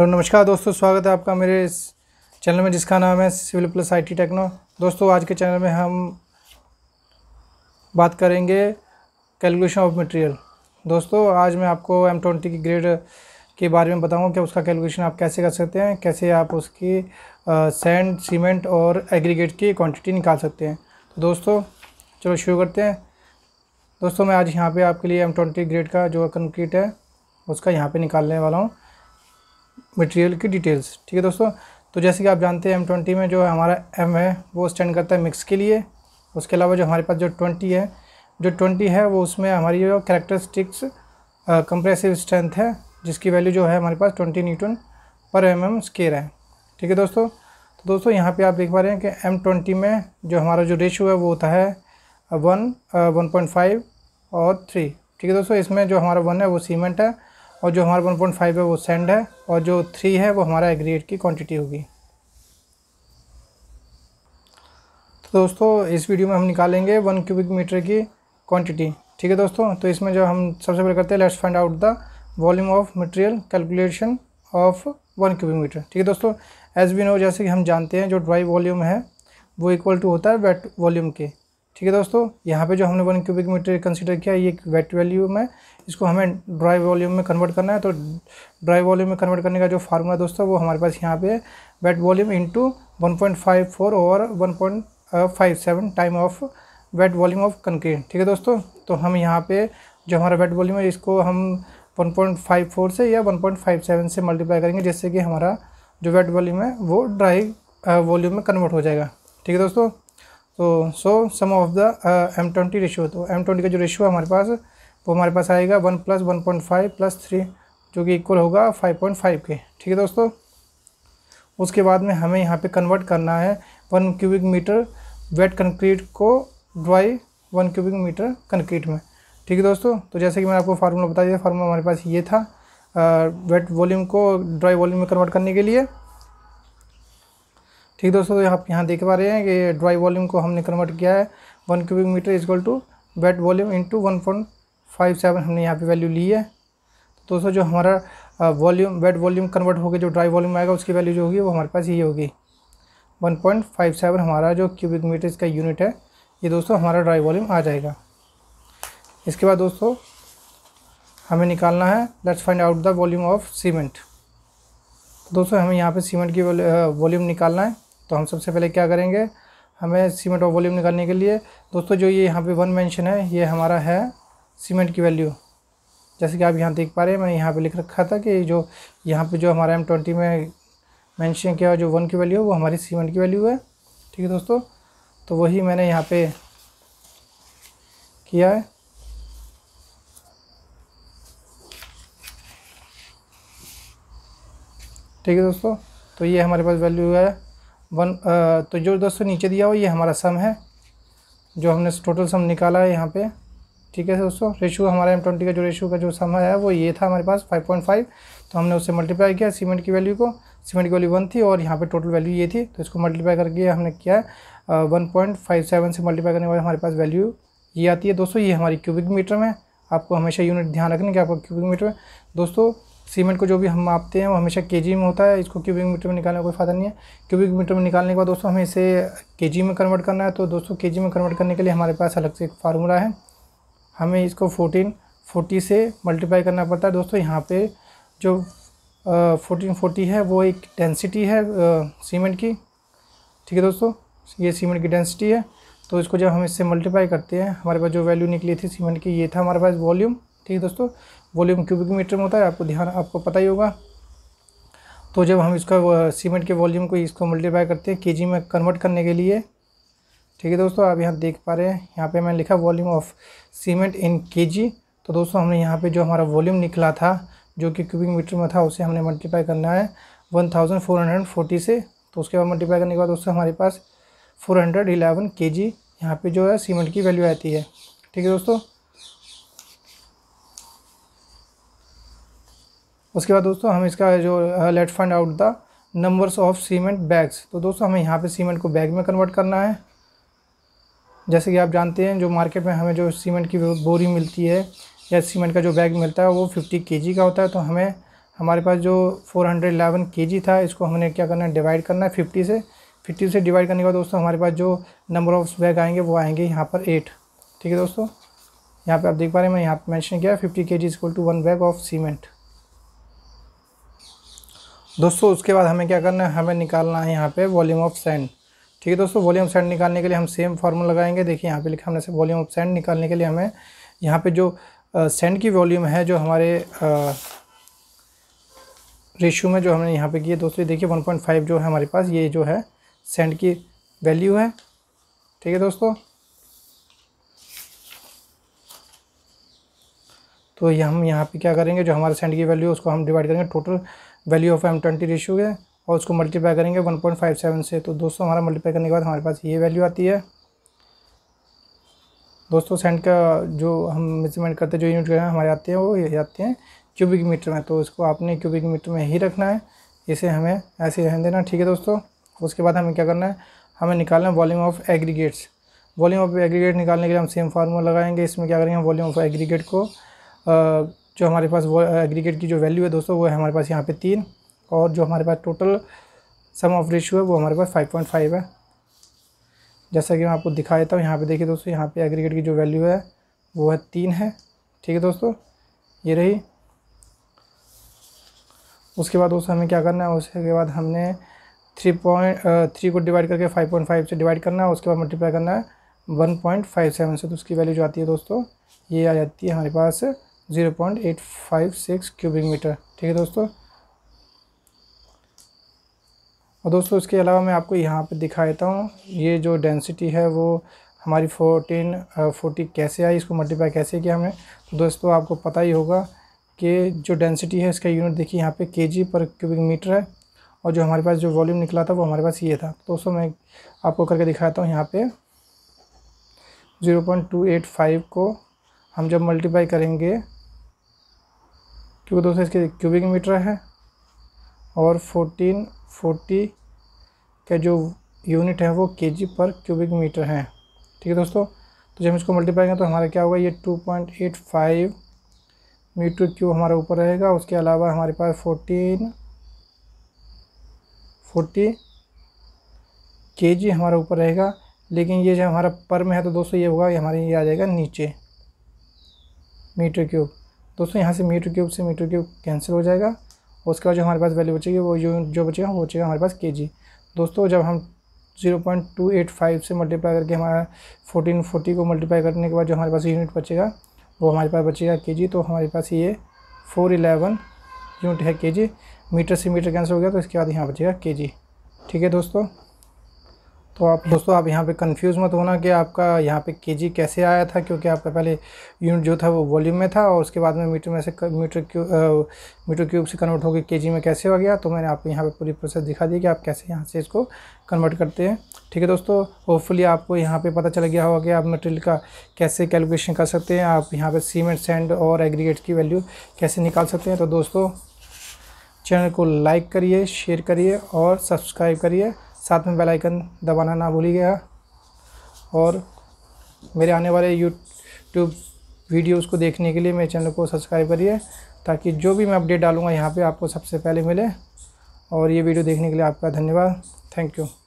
hello नमस्कार दोस्तों स्वागत है आपका मेरे इस चैनल में जिसका नाम है सिविल प्लस आईटी टेक्नो दोस्तों आज के चैनल में हम बात करेंगे कैलकुलेशन ऑफ मटेरियल दोस्तों आज मैं आपको एम ट्वेंटी की ग्रेड के बारे में बताऊंगा कि उसका कैलकुलेशन आप कैसे कर सकते हैं कैसे आप उसकी सैंड सीमेंट और एग्रीगेट की क्वान्टिटी निकाल सकते हैं तो दोस्तों चलो शुरू करते हैं दोस्तों मैं आज यहाँ पर आपके लिए एम ग्रेड का जो कंक्रीट है उसका यहाँ पर निकालने वाला हूँ मटेरियल की डिटेल्स ठीक है दोस्तों तो जैसे कि आप जानते हैं एम ट्वेंटी में जो हमारा एम है वो स्टैंड करता है मिक्स के लिए उसके अलावा जो हमारे पास जो ट्वेंटी है जो ट्वेंटी है वो उसमें हमारी जो करेक्टरिस्टिक्स कंप्रेसिव स्ट्रेंथ है जिसकी वैल्यू जो है हमारे पास twenty newton per M M square है ठीक है दोस्तों तो दोस्तों यहाँ पे आप देख पा रहे हैं कि एम ट्वेंटी में जो हमारा जो रेशो है वो होता है वन वन पॉइंट फाइव और थ्री ठीक है दोस्तों इसमें जो हमारा वन है वो सीमेंट है और जो हमारा वन पॉइंट फाइव है वो सेंड है और जो थ्री है वो हमारा एग्रीएट की क्वांटिटी होगी तो दोस्तों इस वीडियो में हम निकालेंगे वन क्यूबिक मीटर की क्वांटिटी ठीक है दोस्तों तो इसमें जो हम सबसे पहले करते हैं let's find out the volume of material calculation of one cubic metre ठीक है दोस्तों एज बी नो जैसे कि हम जानते हैं जो ड्राई वॉल्यूम है वो इक्वल टू होता है वेट वॉल्यूम के ठीक है दोस्तों यहाँ पे जो हमने वन क्यूबिक मीटर कंसीडर किया ये वेट वैल्यूम है इसको हमें ड्राई वॉल्यूम में कन्वर्ट करना है तो ड्राई वॉल्यूम में कन्वर्ट करने का जो फार्मूला दोस्तों वो हमारे पास यहाँ पे wet volume into one point five four और one point five seven time of wet volume of concrete ठीक है दोस्तों तो हम यहाँ पर जो हमारा वेट वॉल्यूम है इसको हम 1.54 से या 1.57 से मल्टीप्लाई करेंगे जिससे कि हमारा जो वेट वॉल्यूम है वो ड्राई वॉल्यूम में कन्वर्ट हो जाएगा ठीक है दोस्तों तो so sum of the M twenty ratio तो एम ट्वेंटी का जो रेशियो हमारे पास वो हमारे पास आएगा one plus one point five plus three जो कि इक्वल होगा फाइव पॉइंट फाइव के ठीक है दोस्तों उसके बाद में हमें यहाँ पे कन्वर्ट करना है one cubic metre wet concrete को dry one cubic metre concrete में ठीक है दोस्तों तो जैसे कि मैंने आपको फार्मूला बता दिया फार्मूला हमारे पास ये था वेट uh, वॉल्यूम को ड्राई वॉल्यूम में कन्वर्ट करने के लिए ठीक दोस्तों तो आप यहाँ देख पा रहे हैं कि ड्राई वॉल्यूम को हमने कन्वर्ट किया है one cubic metre equal to wet volume into one point five seven हमने यहाँ पे वैल्यू ली है तो दोस्तों जो हमारा वॉल्यूम वेट वॉल्यूम कन्वर्ट होकर जो ड्राई वॉल्यूम आएगा उसकी वैल्यू जो होगी वो हमारे पास ये होगी वन पॉइंट फाइव सेवन हमारा जो क्यूबिक मीटर इसका यूनिट है ये दोस्तों हमारा ड्राई वॉल्यूम आ जाएगा इसके बाद दोस्तों हमें निकालना है let's find out the volume of cement दोस्तों हमें यहाँ पे सीमेंट की वॉल्यूम निकालना है तो हम सबसे पहले क्या करेंगे हमें सीमेंट और वॉल्यूम निकालने के लिए दोस्तों जो ये यहाँ पे वन मेंशन है ये हमारा है सीमेंट की वैल्यू जैसे कि आप यहाँ देख पा रहे हैं मैंने यहाँ पे लिख रखा था कि जो यहाँ पे जो हमारा एम ट्वेंटी में मेंशन किया जो वन की वैल्यू है वो हमारी सीमेंट की वैल्यू है ठीक है दोस्तों तो वही मैंने यहाँ पर किया है ठीक है दोस्तों तो ये हमारे पास वैल्यू है वन तो जो दोस्तों नीचे दिया हुआ ये हमारा सम है जो हमने टोटल सम निकाला है यहाँ पे ठीक है दोस्तों रेशो हमारा एम ट्वेंटी का जो रेशो का जो सम आया वो ये था हमारे पास फाइव पॉइंट फाइव तो हमने उससे मल्टीप्लाई किया सीमेंट की वैल्यू को सीमेंट की वैल्यू वन थी और यहाँ पे टोटल वैल्यू ये थी तो इसको मल्टीप्लाई करके हमने किया वन पॉइंट फाइव सेवन से मल्टीप्लाई करने के बाद हमारे पास वैल्यू ये आती है दोस्तों ये हमारी क्यूबिक मीटर में आपको हमेशा यूनिट ध्यान रखने कि आपका क्यूबिक मीटर में दोस्तों सीमेंट को जो भी हम मापते हैं वो हमेशा के में होता है इसको क्यूबिक मीटर में निकालने का कोई फ़ायदा नहीं है क्यूबिक मीटर में निकालने के बाद दोस्तों हमें इसे के में कन्वर्ट करना है तो दोस्तों के में कन्वर्ट करने के लिए हमारे पास अलग से एक फार्मूला है हमें इसको फोर्टीन फोर्टी से मल्टीप्लाई करना पड़ता है दोस्तों यहाँ पे जो फोर्टीन फोर्टी है वो एक डेंसिटी है सीमेंट की ठीक है दोस्तों ये सीमेंट की डेंसिटी है तो इसको जब हम इससे मल्टीप्लाई करते हैं हमारे पास जो वैल्यू निकली थी सीमेंट की ये था हमारे पास वॉल्यूम ठीक है दोस्तों वॉल्यूम क्यूबिक मीटर में होता है आपको ध्यान आपको पता ही होगा तो जब हम इसका सीमेंट के वॉल्यूम को इसको मल्टीप्लाई करते हैं केजी में कन्वर्ट करने के लिए ठीक है दोस्तों आप यहाँ देख पा रहे हैं यहाँ पे मैंने लिखा volume of cement in KG तो दोस्तों हमने यहाँ पे जो हमारा वॉल्यूम निकला था जो कि क्यूबिक मीटर में था उसे हमने मल्टीप्लाई करना है one thousand four hundred forty से तो उसके बाद मल्टीप्लाई करने के बाद दोस्तों हमारे पास फोर हंड्रेड इलेवन के जी यहाँ पर जो है सीमेंट की वैल्यू आती है ठीक है दोस्तों उसके बाद दोस्तों हम इसका जो let find out the numbers of cement bags तो दोस्तों हमें यहाँ पे सीमेंट को बैग में कन्वर्ट करना है जैसे कि आप जानते हैं जो मार्केट में हमें जो सीमेंट की बोरी मिलती है या सीमेंट का जो बैग मिलता है वो फिफ्टी के का होता है तो हमें हमारे पास जो फोर हंड्रेड एलेवन के जी था इसको हमने क्या करना है डिवाइड करना है फिफ्टी से फिफ्टी से डिवाइड करने के बाद दोस्तों हमारे पास जो नंबर ऑफ बैग आएंगे वो आएंगे यहाँ पर एट ठीक है दोस्तों यहाँ पे आप देख पा रहे हैं मैं यहाँ पे मेंशन किया है fifty K G equal to one bag of cement दोस्तों उसके बाद हमें क्या करना है हमें निकालना है यहाँ पे वॉल्यूम ऑफ सैंड ठीक है दोस्तों वॉल्यूम ऑफ सैंड निकालने के लिए हम सेम फार्मूला लगाएंगे देखिए यहाँ पे लिखा हमने से वॉल्यूम ऑफ सैंड निकालने के लिए हमें यहाँ पे जो सैंड की वॉल्यूम है जो हमारे रेशियो में जो हमने यहाँ पे किए दोस्तों देखिए वन जो है हमारे पास ये जो है सेंड की वैल्यू है ठीक है दोस्तों तो ये हम यहाँ पर क्या करेंगे जो हमारे सेंड की वैल्यू उसको हम डिवाइड करेंगे total value of M twenty ratio है और उसको मल्टीप्लाई करेंगे वन पॉइंट फाइव सेवन से तो दोस्तों हमारा मल्टीप्लाई करने के बाद हमारे पास ये वैल्यू आती है दोस्तों सेंट का जो हम मेजरमेंट करते हैं जो यूनिट है, हमारे आते हैं वो ये आते हैं क्यूबिक मीटर में तो इसको आपने क्यूबिक मीटर में ही रखना है इसे हमें ऐसे रहने देना ठीक है दोस्तों उसके बाद हमें क्या करना है हमें निकालना है volume of aggregates volume of aggregate निकालने के लिए हम सेम फार्मूला लगाएंगे इसमें क्या करेंगे वॉल्यूम ऑफ एग्रीगेट को जो हमारे पास वो एग्रीगेट की जो वैल्यू है दोस्तों वो है हमारे पास यहाँ पे तीन और जो हमारे पास टोटल सम ऑफ रेशियो है वो हमारे पास फाइव पॉइंट फाइव है जैसा कि मैं आपको दिखा देता हूँ यहाँ पे देखिए दोस्तों यहाँ पे एग्रीगेट की जो वैल्यू है वो है तीन है ठीक है दोस्तों ये रही उसके बाद दोस्तों हमें क्या करना है उसके बाद हमने थ्री पॉइंट थ्री को डिवाइड करके फाइव पॉइंट फाइव से डिवाइड करना है उसके बाद मल्टीप्लाई करना है वन पॉइंट फाइव सेवन से तो उसकी वैल्यू जो आती है दोस्तों ये आ जाती है हमारे पास zero point eight five six cubic metre ठीक है दोस्तों और दोस्तों इसके अलावा मैं आपको यहाँ पर दिखा देता हूँ ये जो डेंसिटी है वो हमारी फोर्टीन फोर्टी कैसे आई इसको मल्टीप्लाई कैसे किया हमने तो दोस्तों आपको पता ही होगा कि जो डेंसिटी है इसका यूनिट देखिए यहाँ पे के पर क्यूबिक मीटर है और जो हमारे पास जो वॉल्यूम निकला था वो हमारे पास ये था तो दोस्तों मैं आपको करके दिखाता हूँ यहाँ पे 0.285 को हम जब मल्टीप्लाई करेंगे क्योंकि दोस्तों इसके क्यूबिक मीटर है और फोर्टीन फोर्टी का जो यूनिट है वो के जी पर क्यूबिक मीटर है ठीक है दोस्तों तो जब हम इसको मल्टीप्लाई करें तो हमारा क्या होगा ये two point eight five metre cube हमारा ऊपर रहेगा उसके अलावा हमारे पास फोर्टीन फोर्टी के जी हमारा ऊपर रहेगा लेकिन ये जो हमारा पर में है तो दोस्तों ये होगा ये हमारे ये आ जाएगा नीचे मीटर क्यूब दोस्तों यहाँ से मीटर क्यूब से मीटर क्यूब कैंसिल हो जाएगा और उसके बाद जो हमारे पास वैल्यू बचेगी वो यूनिट जो बचेगा वो बचेगा हमारे पास के जी दोस्तों जब हम 0.285 से मल्टीप्लाई करके हमारा 1440 को मल्टीप्लाई करने के बाद जो हमारे पास यूनिट बचेगा वो हमारे पास बचेगा के जी तो हमारे पास ये फोर इलेवन यूनिट है के जी मीटर से मीटर कैंसिल हो गया तो इसके बाद यहाँ बचेगा के जी ठीक है दोस्तों तो आप दोस्तों आप यहाँ पे कंफ्यूज मत होना कि आपका यहाँ पे केजी कैसे आया था क्योंकि आपका पहले यूनिट जो था वो वॉल्यूम में था और उसके बाद में मीटर में से मीटर क्यूब मीटर क्यूब से कन्वर्ट होकर जी में कैसे हो गया तो मैंने आपको यहाँ पे पूरी प्रोसेस दिखा दी कि आप कैसे यहाँ से इसको कन्वर्ट करते हैं ठीक है दोस्तों होपफुली आपको यहाँ पर पता चल गया होगा कि आप मटेरियल का कैसे कैलकुलेशन कर सकते हैं आप यहाँ पर सीमेंट सेंड और एग्रीगेट की वैल्यू कैसे निकाल सकते हैं तो दोस्तों चैनल को लाइक करिए शेयर करिए और सब्सक्राइब करिए साथ में बेल आइकन दबाना ना भूलिएगा और मेरे आने वाले यूट्यूब वीडियोस को देखने के लिए मेरे चैनल को सब्सक्राइब करिए ताकि जो भी मैं अपडेट डालूँगा यहाँ पे आपको सबसे पहले मिले और ये वीडियो देखने के लिए आपका धन्यवाद थैंक यू